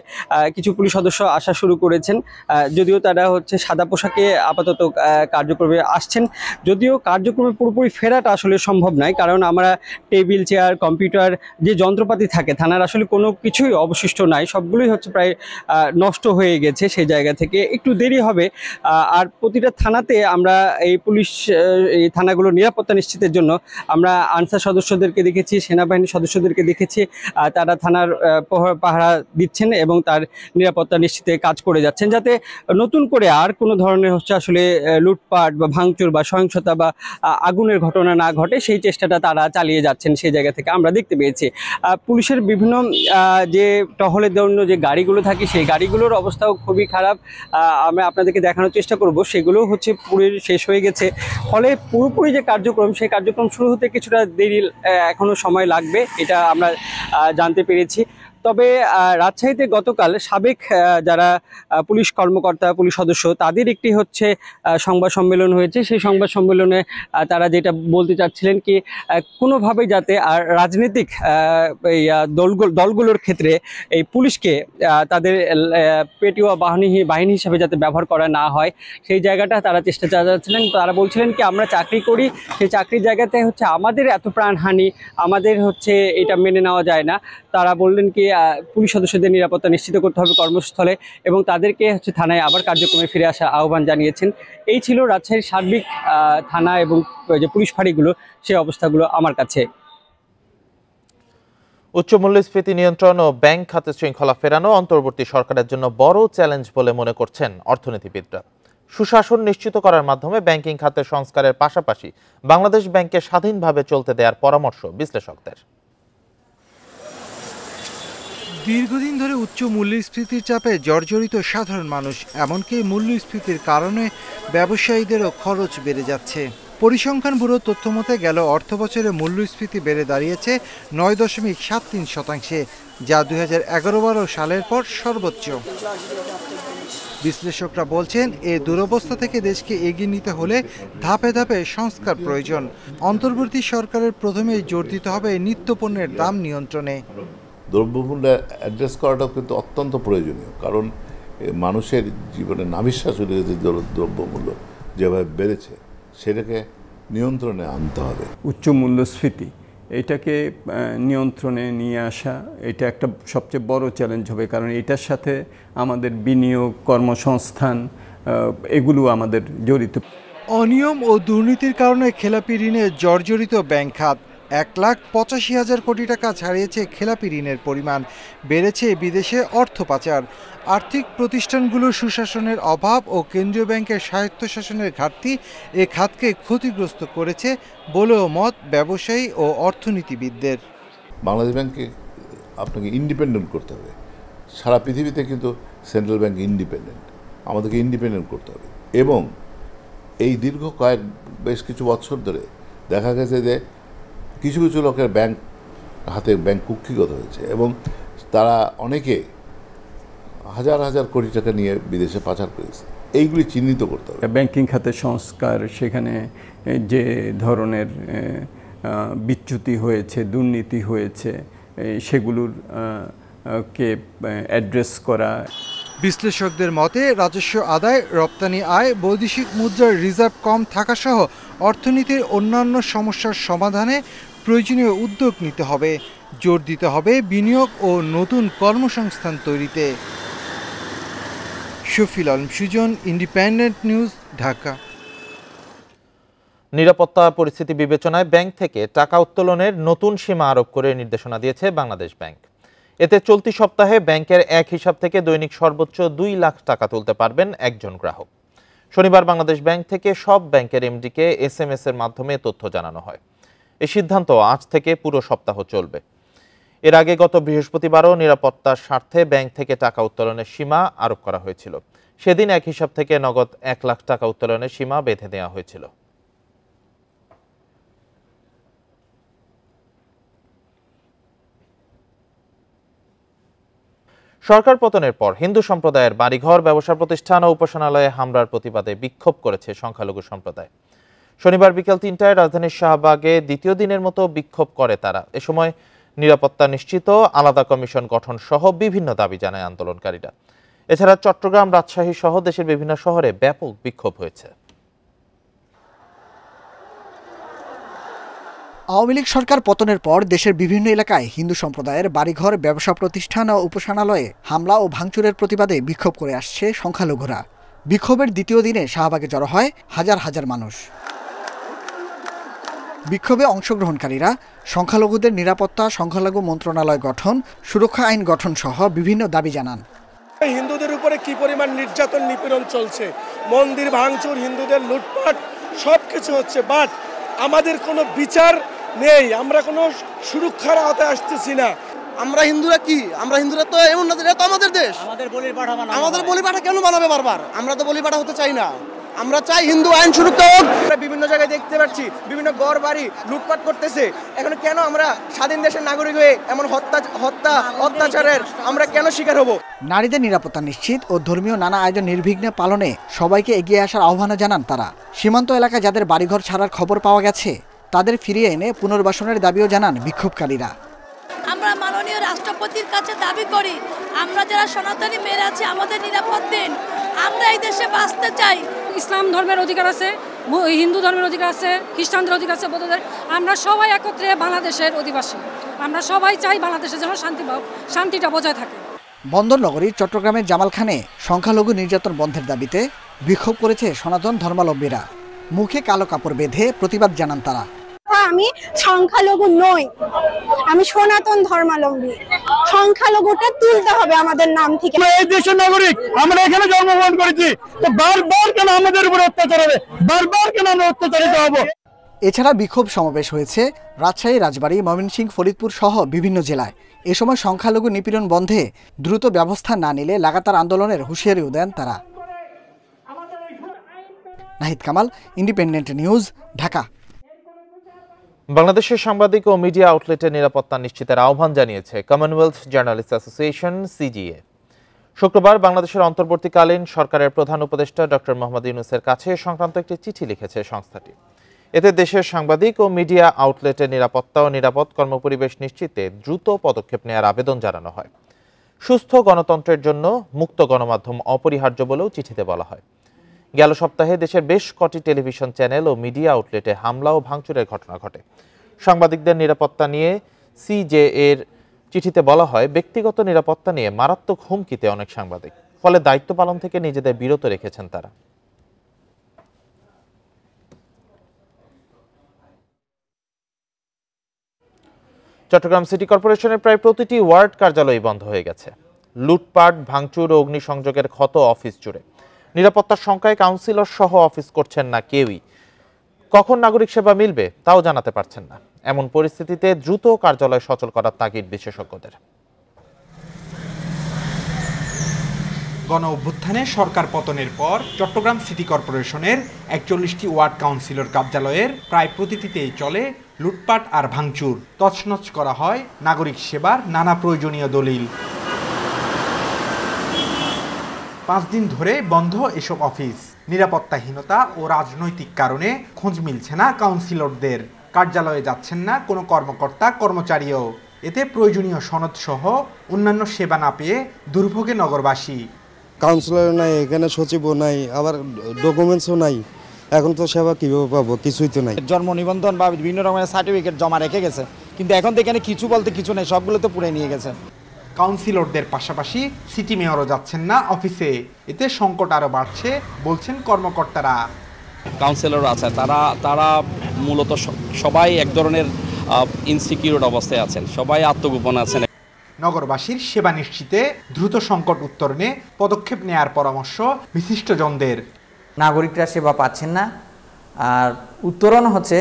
S3: কিছু পুলিশ সদস্য আসা শুরু করেছেন যদিও তারা হচ্ছে সাদা পোশাকে আপাতত কার্যক্রমে আসছেন যদিও কার্যক্রমে পুরোপুরি ফেরাটা আসলে সম্ভব নয় কারণ আমরা টেবিল চেয়ার কম্পিউটার যে যন্ত্রপাতি থাকে থানার আসলে কোনো কিছুই অবশিষ্ট নাই সবগুলোই হচ্ছে প্রায় নষ্ট হয়ে গেছে সেই জায়গা থেকে একটু দেরি হবে আর প্রতিটা থানাতে আমরা এই পুলিশ এই থানাগুলো নিরাপত্তা নিশ্চিতের জন্য আমরা আনসার সদস্যদেরকে দেখেছি সেনাবাহিনীর সদস্যদেরকে দেখেছি তারা থানার পাহারা দিচ্ছেন এবং তার নিরাপত্তা নিশ্চিতে কাজ করে যাচ্ছেন যাতে নতুন করে আর কোনো ধরনের হচ্ছে আসলে লুটপাট বা ভাঙচুর বা সহিংসতা বা আগুনের ঘটনা না ঘটে সেই চেষ্টাটা তারা চালিয়ে যাচ্ছেন সেই জায়গা থেকে আমরা দেখতে পেয়েছি পুলিশের বিভিন্ন যে টহলের জন্য যে গাড়িগুলো থাকে সেই গাড়িগুলোর অবস্থাও খুবই খারাপ আমরা আপনাদেরকে দেখানোর চেষ্টা করব সেগুলো হচ্ছে পুরীর শেষ হয়ে গেছে হয়েছে ফলে পুরোপুরি যে কার্যক্রম সেই কার্যক্রম শুরু হতে কিছুটা দেরি এখনও সময় লাগবে এটা আমরা জানতে পেরেছি তবে রাজশাহীতে গতকাল সাবেক যারা পুলিশ কর্মকর্তা পুলিশ সদস্য তাদের একটি হচ্ছে সংবাদ সম্মেলন হয়েছে সেই সংবাদ সম্মেলনে তারা যেটা বলতে চাচ্ছিলেন কি কোনোভাবে যাতে আর রাজনৈতিক এই দলগুলো দলগুলোর ক্ষেত্রে এই পুলিশকে তাদের পেটিওয়া বাহিনী বাহিনী হিসাবে যাতে ব্যবহার করা না হয় সেই জায়গাটা তারা চেষ্টা চালাচ্ছিলেন তারা বলছিলেন কি আমরা চাকরি করি সেই চাকরির জায়গাতে হচ্ছে আমাদের এত প্রাণহানি আমাদের হচ্ছে এটা মেনে নেওয়া যায় না তারা বললেন কি পুলিশ সদস্যদের নিরাপত্তা নিশ্চিত করতে হবে কর্মস্থলে এবং তাদেরকে হচ্ছে থানায় আবার কার্যক্রমে ফিরে আসা আহ্বান জানিয়েছেন এই ছিল রাজশাহীর
S1: সার্বিক থানা এবং যে পুলিশ ফাঁড়িগুলো সেই অবস্থাগুলো আমার কাছে উচ্চ মূল্যস্ফীতি নিয়ন্ত্রণ ও ব্যাংক খাতে শৃঙ্খলা ফেরানো অন্তর্বর্তী সরকারের জন্য বড় চ্যালেঞ্জ বলে মনে করছেন অর্থনীতিবিদরা সুশাসন নিশ্চিত করার মাধ্যমে ব্যাংকিং খাতের সংস্কারের পাশাপাশি বাংলাদেশ ব্যাংকে স্বাধীনভাবে চলতে দেওয়ার পরামর্শ বিশ্লেষকদের
S4: দীর্ঘদিন ধরে উচ্চ মূল্যস্ফীতির চাপে জর্জরিত সাধারণ মানুষ এমনকি মূল্যস্ফীতির কারণে ব্যবসায়ীদেরও খরচ বেড়ে যাচ্ছে পরিসংখ্যান ব্যুরোর তথ্য মতে গেল অর্থ বছরে মূল্যস্ফীতি বেড়ে দাঁড়িয়েছে নয় দশমিক সাত তিন শতাংশে যা দুই হাজার এগারো বারো সালের পর সর্বোচ্চ বিশ্লেষকরা বলছেন এ দুরবস্থা থেকে দেশকে এগিয়ে নিতে হলে ধাপে
S6: ধাপে সংস্কার প্রয়োজন
S4: অন্তর্বর্তী সরকারের প্রথমেই জোর দিতে হবে নিত্যপণ্যের দাম নিয়ন্ত্রণে
S6: দ্রব্যমূল্য অ্যাড্রেস করাটাও কিন্তু অত্যন্ত প্রয়োজনীয় কারণ মানুষের জীবনে নাভিশ্বাস চলে গেছে দ্রব্যমূল্য যেভাবে
S7: বেড়েছে সেটাকে নিয়ন্ত্রণে আনতে হবে উচ্চ মূল্যস্ফীতি এটাকে নিয়ন্ত্রণে নিয়ে আসা এটা একটা সবচেয়ে বড় চ্যালেঞ্জ হবে কারণ এটার সাথে আমাদের বিনিয়োগ কর্মসংস্থান এগুলো আমাদের জড়িত
S4: অনিয়ম ও দুর্নীতির কারণে খেলাপি ঋণে জর্জরিত ব্যাংক খাত এক লাখ পঁচাশি হাজার কোটি টাকা ছাড়িয়েছে খেলাপি ঋণের পরিমাণ বেড়েছে বিদেশে অর্থ পাচার আর্থিক প্রতিষ্ঠানগুলোর সুশাসনের অভাব ও কেন্দ্রীয় ব্যাংকের স্বায়ত্তশাসনের ঘাটতি এ খাতকে ক্ষতিগ্রস্ত করেছে বলেও মত ব্যবসায়ী ও অর্থনীতিবিদদের
S6: বাংলাদেশ ব্যাংকে আপনাকে ইন্ডিপেন্ডেন্ট করতে হবে সারা পৃথিবীতে কিন্তু সেন্ট্রাল ব্যাংক ইন্ডিপেন্ডেন্ট আমাদেরকে ইন্ডিপেন্ডেন্ট করতে হবে এবং এই দীর্ঘ কয়েক বেশ কিছু বছর ধরে দেখা গেছে যে কিছু কিছু লোকের ব্যাংক হাতে ব্যাংক কুক্ষিগত হয়েছে এবং তারা অনেকে
S7: হাজার হাজার কোটি টাকা নিয়ে বিদেশে পাচার করেছে এইগুলি চিহ্নিত করতে হবে ব্যাংকিং খাতে সংস্কার সেখানে যে ধরনের বিচ্যুতি হয়েছে দুর্নীতি হয়েছে সেগুলোর কে অ্যাড্রেস করা
S4: বিশ্লেষকদের মতে রাজস্ব আদায় রপ্তানি আয় বৈদেশিক মুদ্রার রিজার্ভ কম থাকাসহ অর্থনীতির অন্যান্য সমস্যার সমাধানে প্রয়োজনীয় উদ্যোগ নিতে হবে জোর দিতে হবে বিনিয়োগ ও নতুন কর্মসংস্থান তৈরিতে শফিল আলম সুজন ইন্ডিপেন্ডেন্ট নিউজ ঢাকা
S1: নিরাপত্তা পরিস্থিতি বিবেচনায় ব্যাংক থেকে টাকা উত্তোলনের নতুন সীমা আরোপ করে নির্দেশনা দিয়েছে বাংলাদেশ ব্যাংক এতে চলতি সপ্তাহে ব্যাংকের এক হিসাব থেকে দৈনিক সর্বোচ্চ দুই লাখ টাকা তুলতে পারবেন একজন গ্রাহক শনিবার বাংলাদেশ ব্যাংক থেকে সব ব্যাংকের এমডিকে এস এম এর মাধ্যমে তথ্য জানানো হয় এই সিদ্ধান্ত আজ থেকে পুরো সপ্তাহ চলবে এর আগে গত বৃহস্পতিবারও নিরাপত্তার স্বার্থে ব্যাংক থেকে টাকা উত্তোলনের সীমা আরোপ করা হয়েছিল সেদিন এক হিসাব থেকে নগদ এক লাখ টাকা উত্তোলনের সীমা বেঁধে দেওয়া হয়েছিল সরকার পতনের পর হিন্দু সম্প্রদায়ের বাড়িঘর ব্যবসা প্রতিষ্ঠান ও উপাসনালয়ে হামলার প্রতিবাদে বিক্ষোভ করেছে সংখ্যালঘু সম্প্রদায় শনিবার বিকেল তিনটায় রাজধানীর শাহবাগে দ্বিতীয় দিনের মতো বিক্ষোভ করে তারা এ সময় নিরাপত্তা নিশ্চিত আলাদা কমিশন গঠন সহ বিভিন্ন দাবি জানায় আন্দোলনকারীরা এছাড়া চট্টগ্রাম রাজশাহী সহ দেশের বিভিন্ন শহরে ব্যাপক বিক্ষোভ হয়েছে আওয়ামী লীগ সরকার পতনের পর
S12: দেশের বিভিন্ন এলাকায় হিন্দু সম্প্রদায়ের বাড়িঘর ব্যবসা প্রতিষ্ঠান ও উপাসনালয়ে হামলা ও ভাঙচুরের প্রতিবাদে বিক্ষোভ করে আসছে সংখ্যালঘুরা বিক্ষোভের দ্বিতীয় দিনে শাহবাগে জড়ো হয় হাজার হাজার মানুষ বিক্ষোভে অংশগ্রহণকারীরা সংখ্যালঘুদের নিরাপত্তা সংখ্যালঘু মন্ত্রণালয় গঠন সুরক্ষা আইন গঠন সহ বিভিন্ন দাবি জানান
S8: হিন্দুদের উপরে কি পরিমাণ নির্যাতন নিপীড়ন চলছে মন্দির ভাঙচুর হিন্দুদের লুটপাট
S7: সব কিছু হচ্ছে বাট আমাদের কোনো বিচার নেই আমরা কোনো সুরক্ষার আওতায় আসতেছি না আমরা হিন্দুরা কি আমরা হিন্দুরা তো এমন না এটা তো আমাদের দেশ
S4: আমাদের বলি পাঠা কেন বানাবে বারবার আমরা তো বলি পাঠা হতে চাই না আমরা চাই হিন্দু আইন শুরু হোক আমরা বিভিন্ন জায়গায় দেখতে পাচ্ছি বিভিন্ন গড় বাড়ি লুটপাট করতেছে এখন কেন আমরা স্বাধীন দেশের নাগরিক হয়ে এমন হত্যা হত্যা অত্যাচারের আমরা কেন শিকার হব
S12: নারীদের নিরাপত্তা নিশ্চিত ও ধর্মীয় নানা আয়োজন নির্বিঘ্নে পালনে সবাইকে এগিয়ে আসার আহ্বানও জানান তারা সীমান্ত এলাকায় যাদের বাড়িঘর ছাড়ার খবর পাওয়া গেছে তাদের ফিরিয়ে এনে পুনর্বাসনের দাবিও জানান বিক্ষোভকারীরা আমরা মাননীয় রাষ্ট্রপতির কাছে দাবি করি আমরা যারা সনাতনী মেয়েরা আছি আমাদের নিরাপদ দিন আমরা এই দেশে বাঁচতে চাই ইসলাম ধর্মের অধিকার আছে
S2: হিন্দু ধর্মের অধিকার আছে খ্রিস্টানদের অধিকার আছে বৌদ্ধদের আমরা সবাই একত্রে বাংলাদেশের অধিবাসী আমরা সবাই চাই বাংলাদেশে যেন শান্তি শান্তিটা বজায় থাকে
S12: বন্দরনগরীর চট্টগ্রামের জামালখানে সংখ্যালঘু নির্যাতন বন্ধের দাবিতে বিক্ষোভ করেছে সনাতন ধর্মাবলম্বীরা মুখে কালো কাপড় বেঁধে প্রতিবাদ জানান তারা আমি সংখ্যালঘু নই
S3: আমি সনাতন ধর্মালম্বী সংখ্যালঘুটা তুলতে হবে আমাদের নাম থেকে এই দেশের নাগরিক আমরা এখানে জন্মগ্রহণ করেছি তো বারবার কেন আমাদের উপর অত্যাচার হবে বারবার
S7: কেন আমরা অত্যাচারিত হব
S12: এছাড়া বিক্ষোভ সমাবেশ হয়েছে রাজশাহী রাজবাড়ী ময়মনসিংহ ফরিদপুর সহ বিভিন্ন জেলায় এ সময় সংখ্যালঘু নিপীড়ন বন্ধে দ্রুত ব্যবস্থা না নিলে লাগাতার আন্দোলনের হুঁশিয়ারি উদয়ন তারা নাহিদ কামাল ইন্ডিপেন্ডেন্ট নিউজ ঢাকা
S1: বাংলাদেশের সাংবাদিক ও মিডিয়া আউটলেটের নিরাপত্তা নিশ্চিতের আহ্বান জানিয়েছে কমনওয়েলথ জার্নালিস্ট অ্যাসোসিয়েশন সিজিএ শুক্রবার বাংলাদেশের অন্তর্বর্তীকালীন সরকারের প্রধান উপদেষ্টা ডক্টর মোহাম্মদ ইউনুসের কাছে সংক্রান্ত একটি চিঠি লিখেছে সংস্থাটি এতে দেশের সাংবাদিক ও মিডিয়া আউটলেটের নিরাপত্তা ও নিরাপদ কর্মপরিবেশ নিশ্চিতে দ্রুত পদক্ষেপ নেওয়ার আবেদন জানানো হয় সুস্থ গণতন্ত্রের জন্য মুক্ত গণমাধ্যম অপরিহার্য বলেও চিঠিতে বলা হয় গেল সপ্তাহে দেশের বেশ কটি টেলিভিশন চ্যানেল ও মিডিয়া আউটলেটে হামলা ও ভাঙচুরের ঘটনা ঘটে সাংবাদিকদের নিরাপত্তা নিয়ে সিজে এর চিঠিতে বলা হয় ব্যক্তিগত নিরাপত্তা নিয়ে মারাত্মক হুমকিতে অনেক সাংবাদিক ফলে দায়িত্ব পালন থেকে নিজেদের বিরত রেখেছেন তারা চট্টগ্রাম সিটি কর্পোরেশনের প্রায় প্রতিটি ওয়ার্ড কার্যালয় বন্ধ হয়ে গেছে লুটপাট ভাঙচুর ও অগ্নিসংযোগের ক্ষত অফিস জুড়ে নিরাপত্তার সংখ্যায় কাউন্সিলর সহ অফিস করছেন না কেউই কখন নাগরিক সেবা মিলবে তাও জানাতে পারছেন না এমন পরিস্থিতিতে দ্রুত কার্যালয় সচল করার তাগিদ বিশেষজ্ঞদের
S5: গণ অভ্যুত্থানে সরকার পতনের পর চট্টগ্রাম সিটি কর্পোরেশনের একচল্লিশটি ওয়ার্ড কাউন্সিলর কার্যালয়ের প্রায় প্রতিটিতেই চলে লুটপাট আর ভাঙচুর তছনছ করা হয় নাগরিক সেবার নানা প্রয়োজনীয় দলিল পাঁচ দিন ধরে বন্ধ এসব অফিস নিরাপত্তাহীনতা ও রাজনৈতিক কারণে খোঁজ মিলছে না কাউন্সিলরদের কার্যালয়ে যাচ্ছেন না কোনো কর্মকর্তা কর্মচারীও এতে প্রয়োজনীয় সনদ সহ অন্যান্য সেবা না পেয়ে দুর্ভোগে নগরবাসী
S13: কাউন্সিলর নাই এখানে সচিবও নাই আবার ডকুমেন্টসও নাই এখন তো সেবা কীভাবে পাবো কিছুই তো নাই
S5: জন্ম নিবন্ধন বা বিভিন্ন রকমের সার্টিফিকেট জমা রেখে গেছে কিন্তু এখন তো এখানে কিছু বলতে কিছু নেই সবগুলো তো পুড়ে নিয়ে গেছে কাউন্সিলরদের পাশাপাশি সিটি মেয়রও যাচ্ছেন না অফিসে এতে সংকট আরও বাড়ছে বলছেন কর্মকর্তারা কাউন্সিলর আছে তারা তারা মূলত সবাই এক ধরনের ইনসিকিউর অবস্থায় আছেন সবাই আত্মগোপন আছেন নগরবাসীর সেবা নিশ্চিতে দ্রুত সংকট উত্তরণে পদক্ষেপ নেয়ার পরামর্শ বিশিষ্টজনদের নাগরিকরা সেবা পাচ্ছেন না আর উত্তরণ হচ্ছে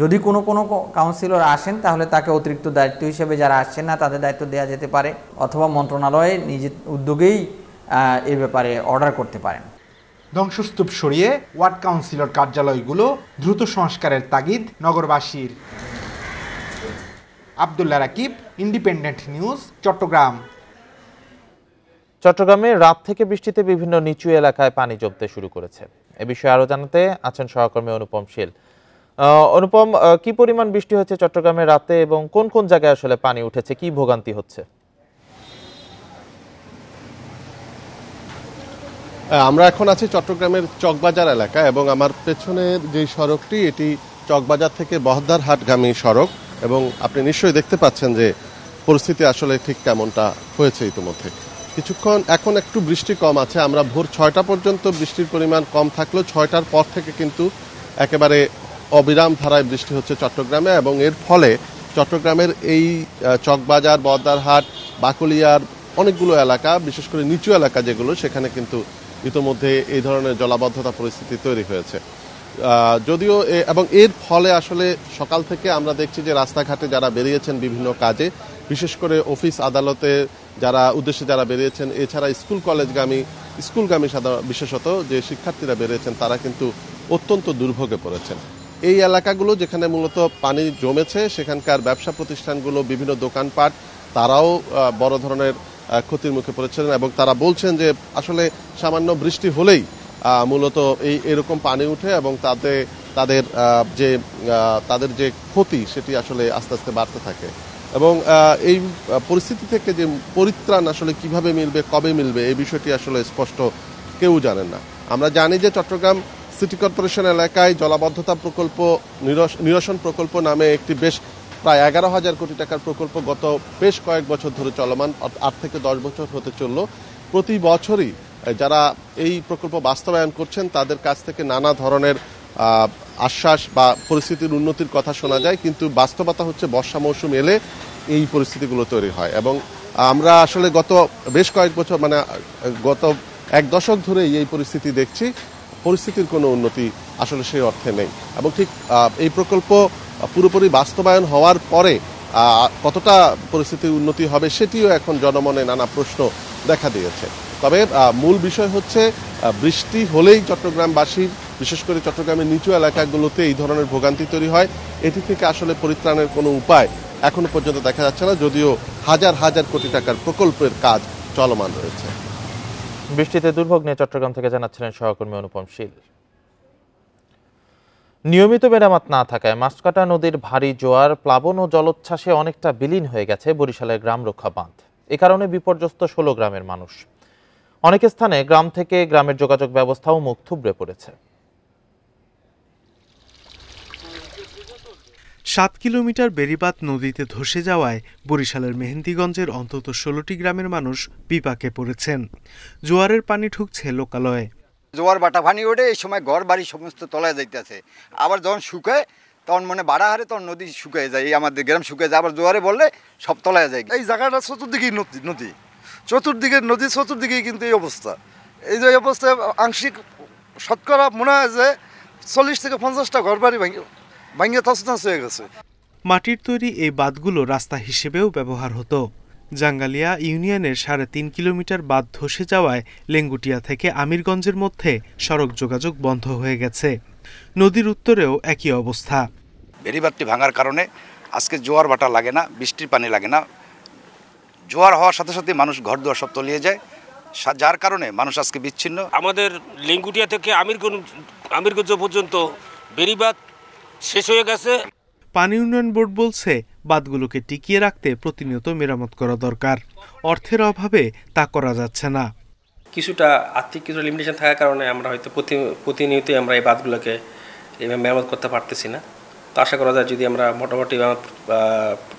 S5: যদি কোনো কোনো কাউন্সিলর আসেন তাহলে তাকে অতিরিক্ত দায়িত্ব হিসেবে যারা আসছেন না তাদের দায়িত্ব দেওয়া যেতে পারে অথবা মন্ত্রণালয়ে নিজের উদ্যোগেই এ ব্যাপারে অর্ডার করতে পারেন ধ্বংসস্তূপ সরিয়ে ওয়ার্ড কাউন্সিলর কার্যালয়গুলো দ্রুত সংস্কারের তাগিদ নগরবাসীর
S1: আবদুল্লা রাকিব ইন্ডিপেন্ডেন্ট নিউজ চট্টগ্রাম চট্টগ্রামে রাত থেকে বৃষ্টিতে বিভিন্ন নিচু এলাকায় পানি জমতে শুরু করেছে এ বিষয়ে আরও জানাতে আছেন সহকর্মী অনুপম শীল অনুপম কি পরিমাণ বৃষ্টি হচ্ছে চট্টগ্রামে রাতে এবং কোন কোন জায়গায় আসলে পানি উঠেছে কি ভোগান্তি হচ্ছে
S6: আমরা এখন আছি চট্টগ্রামের চকবাজার এলাকা এবং আমার পেছনের যে সড়কটি এটি চকবাজার থেকে বহদ্দার হাটগামী সড়ক এবং আপনি নিশ্চয়ই দেখতে পাচ্ছেন যে পরিস্থিতি আসলে ঠিক তেমনটা হয়েছে ইতিমধ্যে কিছুক্ষণ এখন একটু বৃষ্টি কম আছে আমরা ভোর ছয়টা পর্যন্ত বৃষ্টির পরিমাণ কম থাকলেও ছয়টার পর থেকে কিন্তু একেবারে অবিরাম ধারায় বৃষ্টি হচ্ছে চট্টগ্রামে এবং এর ফলে চট্টগ্রামের এই চকবাজার বদারহাট বাকুলিয়ার অনেকগুলো এলাকা বিশেষ করে নিচু এলাকা যেগুলো সেখানে কিন্তু ইতোমধ্যে এই ধরনের জলাবদ্ধতা পরিস্থিতি তৈরি হয়েছে যদিও এবং এর ফলে আসলে সকাল থেকে আমরা দেখছি যে রাস্তাঘাটে যারা বেরিয়েছেন বিভিন্ন কাজে বিশেষ করে অফিস আদালতে যারা উদ্দেশ্যে যারা বেরিয়েছেন এছাড়া স্কুল কলেজগামী স্কুলগামী সাধারণ বিশেষত যে শিক্ষার্থীরা বেরিয়েছেন তারা কিন্তু অত্যন্ত দুর্ভোগে পড়েছেন এই এলাকাগুলো যেখানে মূলত পানি জমেছে সেখানকার ব্যবসা প্রতিষ্ঠানগুলো বিভিন্ন দোকানপাট তারাও বড় ধরনের ক্ষতির মুখে পড়েছিলেন এবং তারা বলছেন যে আসলে সামান্য বৃষ্টি হলেই মূলত এই এরকম পানি উঠে এবং তাতে তাদের যে তাদের যে ক্ষতি সেটি আসলে আস্তে আস্তে বাড়তে থাকে এবং এই পরিস্থিতি থেকে যে পরিত্রাণ আসলে কিভাবে মিলবে কবে মিলবে এই বিষয়টি আসলে স্পষ্ট কেউ জানেন না আমরা জানি যে চট্টগ্রাম সিটি কর্পোরেশন এলাকায় জলাবদ্ধতা প্রকল্প নিরসন প্রকল্প নামে একটি বেশ প্রায় এগারো হাজার কোটি টাকার প্রকল্প গত বেশ কয়েক বছর ধরে চলমান আট থেকে দশ বছর হতে চলল প্রতি বছরই যারা এই প্রকল্প বাস্তবায়ন করছেন তাদের কাছ থেকে নানা ধরনের আশ্বাস বা পরিস্থিতির উন্নতির কথা শোনা যায় কিন্তু বাস্তবতা হচ্ছে বর্ষা মৌসুম এলে এই পরিস্থিতিগুলো তৈরি হয় এবং আমরা আসলে গত বেশ কয়েক বছর মানে গত এক দশক ধরেই এই পরিস্থিতি দেখছি পরিস্থিতির কোনো উন্নতি আসলে সেই অর্থে নেই এবং ঠিক এই প্রকল্প পুরোপুরি বাস্তবায়ন হওয়ার পরে কতটা পরিস্থিতির উন্নতি হবে সেটিও এখন জনমনে নানা প্রশ্ন দেখা দিয়েছে তবে মূল বিষয় হচ্ছে বৃষ্টি হলেই চট্টগ্রামবাসীর বিশেষ করে চট্টগ্রামের নিচু এলাকাগুলোতে এই ধরনের ভোগান্তি তৈরি হয় এটি থেকে আসলে পরিত্রাণের কোনো উপায় এখনো পর্যন্ত দেখা যাচ্ছে না যদিও হাজার হাজার কোটি টাকার প্রকল্পের কাজ
S1: চলমান রয়েছে বৃষ্টিতে দুর্ভোগ নিয়ে চট্টগ্রাম থেকে জানাচ্ছিলেন সহকর্মী অনুপম শীল নিয়মিত মেরামত না থাকায় মাসকাটা নদীর ভারী জোয়ার প্লাবন ও জলোচ্ছ্বাসে অনেকটা বিলীন হয়ে গেছে বরিশালের গ্রাম রক্ষা বাঁধ এ কারণে বিপর্যস্ত ষোলো গ্রামের মানুষ অনেক স্থানে গ্রাম থেকে গ্রামের যোগাযোগ ব্যবস্থাও মুখ থুবড়ে পড়েছে সাত কিলোমিটার
S8: বেরিবাত নদীতে ধসে যাওয়ায় বরিশালের মেহেন্দিগঞ্জের অন্তত ষোলোটি গ্রামের মানুষ বিপাকে পড়েছেন জোয়ারের পানি ঢুকছে লোকালয়ে
S4: জোয়ার বাটা ভানি ওঠে এই সময় ঘর বাড়ি সমস্ত তলায় যাইতেছে আবার যখন শুকায় তখন মানে বাড়া হারে তখন নদী শুকিয়ে যায় এই আমাদের গ্রাম শুকিয়ে যায় আবার জোয়ারে বললে সব তলায় যায় এই জায়গাটা চতুর্দিকেই নদী নদী চতুর্দিকে নদী চতুর্দিকেই কিন্তু এই অবস্থা এই যে অবস্থায় আংশিক শতকরা মনে হয় যে চল্লিশ থেকে পঞ্চাশটা ঘর বাড়ি হয়ে গেছে
S8: মাটির তৈরি এই বাঁধগুলো রাস্তা হিসেবেও ব্যবহার হতো জাঙ্গালিয়া ইউনিয়নের সাড়ে তিন কিলোমিটার বাঁধ ধসে যাওয়ায় লেঙ্গুটিয়া থেকে আমিরগঞ্জের মধ্যে সড়ক যোগাযোগ বন্ধ হয়ে গেছে নদীর উত্তরেও একই অবস্থা
S5: বেড়িবাঁধটি ভাঙার কারণে আজকে জোয়ার বাটা লাগে না বৃষ্টির পানি লাগে না জোয়ার হওয়ার সাথে সাথে মানুষ ঘর দোয়ার সব তলিয়ে যায় যার কারণে মানুষ আজকে বিচ্ছিন্ন আমাদের লেঙ্গুটিয়া থেকে আমিরগঞ্জ আমিরগঞ্জ পর্যন্ত বেড়িবাঁধ শেষ হয়ে গেছে
S8: পানি উন্নয়ন বোর্ড বলছে বাঁধগুলোকে টিকিয়ে রাখতে প্রতিনিয়ত মেরামত করা দরকার অর্থের অভাবে তা করা যাচ্ছে না
S3: কিছুটা আর্থিক কিছু লিমিটেশন থাকার কারণে আমরা হয়তো প্রতিনিয়তই আমরা এই বাঁধগুলোকে মেরামত করতে পারতেছি না তো আশা করা যায় যদি আমরা মোটামুটি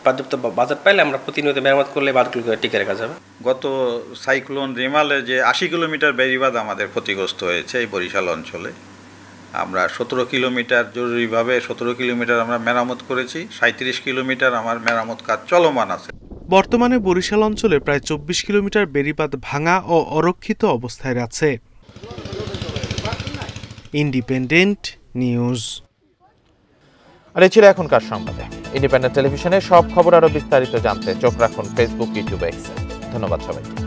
S5: পর্যাপ্ত বাজেট পাইলে আমরা প্রতিনিয়ত মেরামত করলে বাঁধগুলোকে টিকে রাখা যাবে গত সাইক্লোন রেমালে যে আশি কিলোমিটার বেড়িবাঁধ আমাদের ক্ষতিগ্রস্ত হয়েছে এই বরিশাল অঞ্চলে আমরা সতেরো কিলোমিটার জরুরিভাবে সতেরো কিলোমিটার আমরা মেরামত করেছি সাঁত্রিশ কিলোমিটার আমার মেরামত কাজ চলমান আছে
S8: বর্তমানে বরিশাল অঞ্চলে প্রায় চব্বিশ কিলোমিটার বেরিপাত ভাঙা ও অরক্ষিত অবস্থায় আছে ইন্ডিপেন্ডেন্ট নিউজ
S1: আর এ ছিল এখনকার সংবাদে ইন্ডিপেন্ডেন্ট টেলিভিশনে সব খবর আরও বিস্তারিত জানতে চোখ রাখুন ফেসবুক ইউটিউবে ধন্যবাদ সবাইকে